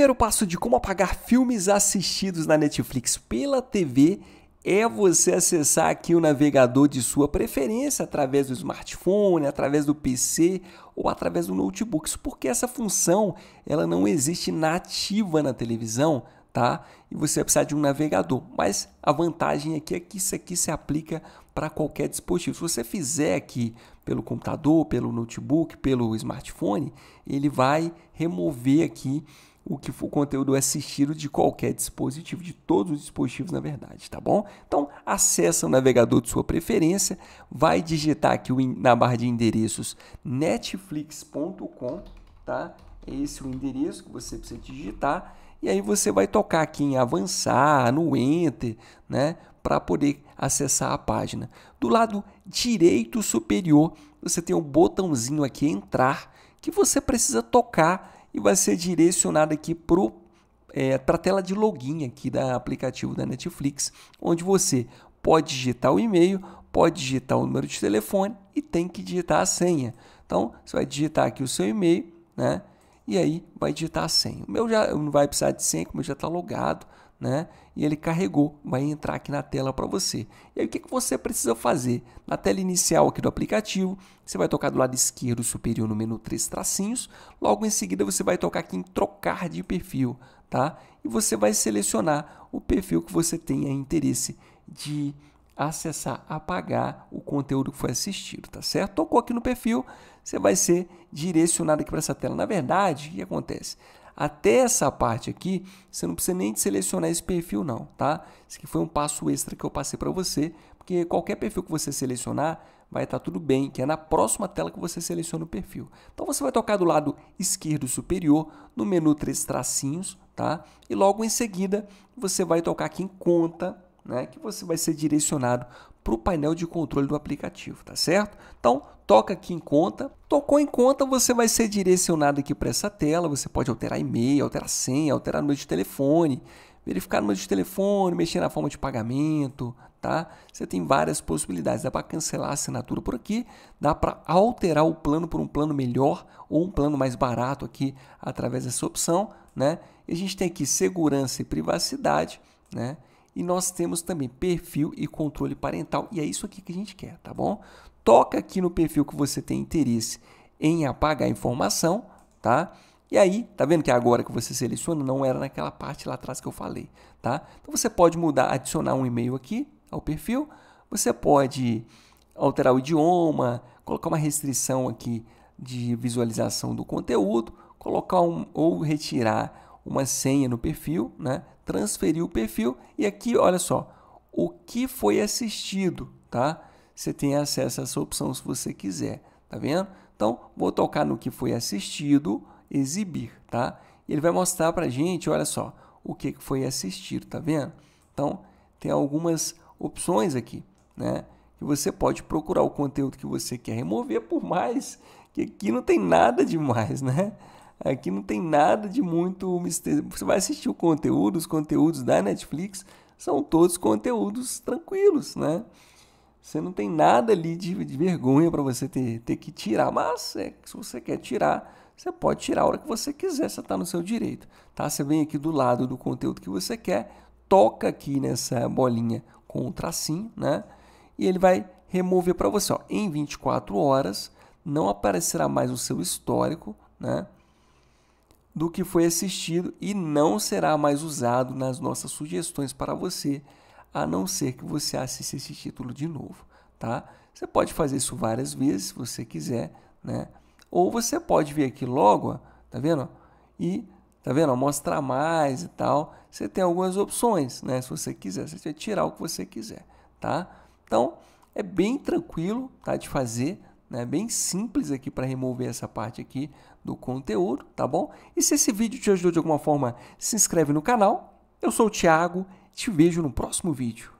primeiro passo de como apagar filmes assistidos na Netflix pela TV é você acessar aqui o navegador de sua preferência através do smartphone, através do PC ou através do notebook, Isso porque essa função ela não existe nativa na televisão, tá? E você vai precisar de um navegador. Mas a vantagem aqui é que isso aqui se aplica para qualquer dispositivo. Se você fizer aqui pelo computador, pelo notebook, pelo smartphone, ele vai remover aqui o que o conteúdo é assistido de qualquer dispositivo, de todos os dispositivos, na verdade, tá bom? Então, acessa o navegador de sua preferência, vai digitar aqui na barra de endereços netflix.com, tá? É esse é o endereço que você precisa digitar e aí você vai tocar aqui em avançar, no enter, né, para poder acessar a página. Do lado direito superior, você tem um botãozinho aqui entrar que você precisa tocar e vai ser direcionado aqui para é, a tela de login aqui da aplicativo da Netflix, onde você pode digitar o e-mail, pode digitar o número de telefone e tem que digitar a senha. Então, você vai digitar aqui o seu e-mail, né? E aí vai digitar a senha. O meu já não vai precisar de senha, como já está logado né? E ele carregou, vai entrar aqui na tela para você. E aí o que, que você precisa fazer? Na tela inicial aqui do aplicativo, você vai tocar do lado esquerdo superior no menu três tracinhos. Logo em seguida você vai tocar aqui em trocar de perfil, tá? E você vai selecionar o perfil que você tenha interesse de acessar, apagar o conteúdo que foi assistido, tá certo? Tocou aqui no perfil, você vai ser direcionado aqui para essa tela. Na verdade, o que acontece? até essa parte aqui, você não precisa nem selecionar esse perfil não, tá? Esse aqui foi um passo extra que eu passei para você, porque qualquer perfil que você selecionar, vai estar tá tudo bem, que é na próxima tela que você seleciona o perfil. Então você vai tocar do lado esquerdo superior, no menu três tracinhos, tá? E logo em seguida, você vai tocar aqui em conta, né, que você vai ser direcionado para o painel de controle do aplicativo, tá certo? Então, toca aqui em conta. Tocou em conta, você vai ser direcionado aqui para essa tela. Você pode alterar e-mail, alterar senha, alterar número de telefone, verificar número de telefone, mexer na forma de pagamento, tá? Você tem várias possibilidades. Dá para cancelar a assinatura por aqui, dá para alterar o plano por um plano melhor ou um plano mais barato aqui através dessa opção, né? E a gente tem aqui segurança e privacidade, né? E nós temos também perfil e controle parental, e é isso aqui que a gente quer, tá bom? Toca aqui no perfil que você tem interesse em apagar a informação, tá? E aí, tá vendo que é agora que você seleciona, não era naquela parte lá atrás que eu falei, tá? Então você pode mudar, adicionar um e-mail aqui ao perfil, você pode alterar o idioma, colocar uma restrição aqui de visualização do conteúdo, colocar um, ou retirar uma senha no perfil, né? transferir o perfil e aqui, olha só, o que foi assistido, tá? Você tem acesso a essa opção se você quiser, tá vendo? Então, vou tocar no que foi assistido, exibir, tá? Ele vai mostrar para gente, olha só, o que foi assistido, tá vendo? Então, tem algumas opções aqui, né? Que você pode procurar o conteúdo que você quer remover, por mais que aqui não tem nada demais, né? Aqui não tem nada de muito mistério. Você vai assistir o conteúdo, os conteúdos da Netflix são todos conteúdos tranquilos, né? Você não tem nada ali de, de vergonha para você ter, ter que tirar, mas é, se você quer tirar, você pode tirar a hora que você quiser, você está no seu direito, tá? Você vem aqui do lado do conteúdo que você quer, toca aqui nessa bolinha com o tracinho, né? E ele vai remover para você, ó, em 24 horas não aparecerá mais o seu histórico, né? do que foi assistido e não será mais usado nas nossas sugestões para você, a não ser que você assista esse título de novo, tá? Você pode fazer isso várias vezes, se você quiser, né? Ou você pode vir aqui logo, tá vendo? E tá vendo? Mostrar mais e tal. Você tem algumas opções, né? Se você quiser, você vai tirar o que você quiser, tá? Então é bem tranquilo, tá? De fazer, né? Bem simples aqui para remover essa parte aqui do conteúdo, tá bom? E se esse vídeo te ajudou de alguma forma, se inscreve no canal. Eu sou o Thiago, te vejo no próximo vídeo.